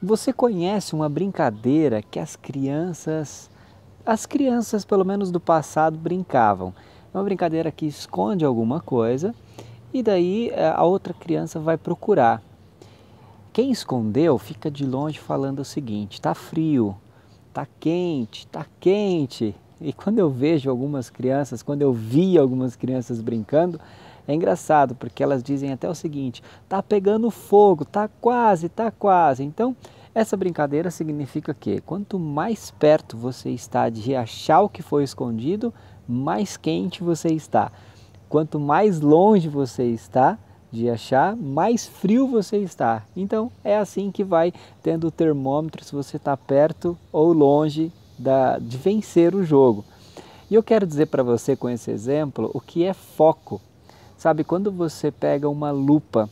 Você conhece uma brincadeira que as crianças, as crianças pelo menos do passado, brincavam? É uma brincadeira que esconde alguma coisa e daí é, a outra criança vai procurar. Quem escondeu fica de longe falando o seguinte: tá frio, tá quente, tá quente. E quando eu vejo algumas crianças, quando eu vi algumas crianças brincando, é engraçado, porque elas dizem até o seguinte: tá pegando fogo, tá quase, tá quase. Então, essa brincadeira significa que quanto mais perto você está de achar o que foi escondido, mais quente você está. Quanto mais longe você está de achar, mais frio você está. Então é assim que vai tendo o termômetro se você está perto ou longe da, de vencer o jogo. E eu quero dizer para você com esse exemplo o que é foco. Sabe, quando você pega uma lupa,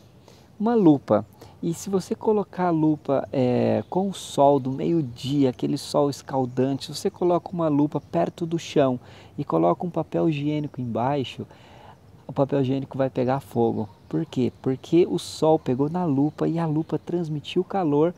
uma lupa, e se você colocar a lupa é, com o sol do meio-dia, aquele sol escaldante, você coloca uma lupa perto do chão e coloca um papel higiênico embaixo, o papel higiênico vai pegar fogo. Por quê? Porque o sol pegou na lupa e a lupa transmitiu calor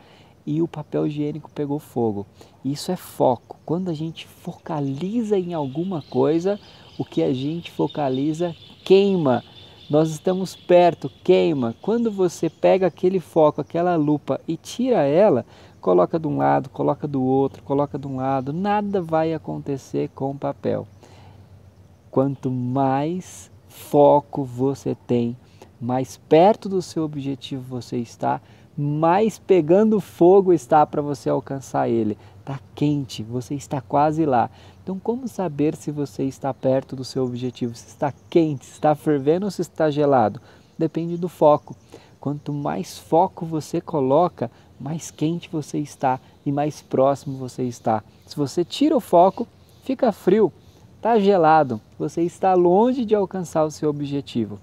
e o papel higiênico pegou fogo. Isso é foco. Quando a gente focaliza em alguma coisa, o que a gente focaliza queima. Nós estamos perto, queima. Quando você pega aquele foco, aquela lupa e tira ela, coloca de um lado, coloca do outro, coloca de um lado, nada vai acontecer com o papel. Quanto mais foco você tem, mais perto do seu objetivo você está, mais pegando fogo está para você alcançar ele. Está quente, você está quase lá. Então, como saber se você está perto do seu objetivo? Se está quente, se está fervendo ou se está gelado? Depende do foco. Quanto mais foco você coloca, mais quente você está e mais próximo você está. Se você tira o foco, fica frio, está gelado, você está longe de alcançar o seu objetivo.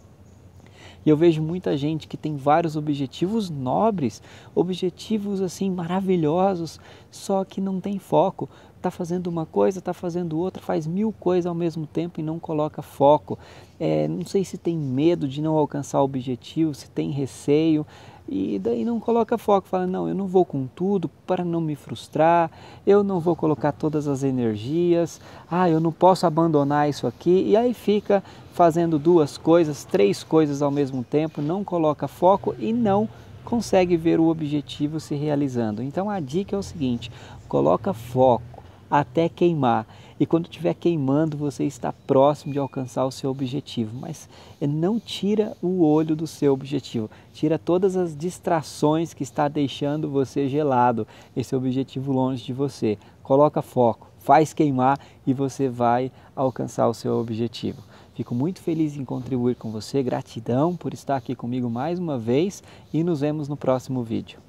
E eu vejo muita gente que tem vários objetivos nobres, objetivos assim maravilhosos, só que não tem foco. Está fazendo uma coisa, está fazendo outra, faz mil coisas ao mesmo tempo e não coloca foco. É, não sei se tem medo de não alcançar o objetivo, se tem receio, e daí não coloca foco, fala: não, eu não vou com tudo para não me frustrar, eu não vou colocar todas as energias, ah, eu não posso abandonar isso aqui. E aí fica fazendo duas coisas, três coisas ao mesmo tempo, não coloca foco e não consegue ver o objetivo se realizando. Então a dica é o seguinte: coloca foco até queimar. E quando estiver queimando, você está próximo de alcançar o seu objetivo. Mas não tira o olho do seu objetivo. Tira todas as distrações que está deixando você gelado, esse é objetivo longe de você. Coloca foco, faz queimar e você vai alcançar o seu objetivo. Fico muito feliz em contribuir com você. Gratidão por estar aqui comigo mais uma vez e nos vemos no próximo vídeo.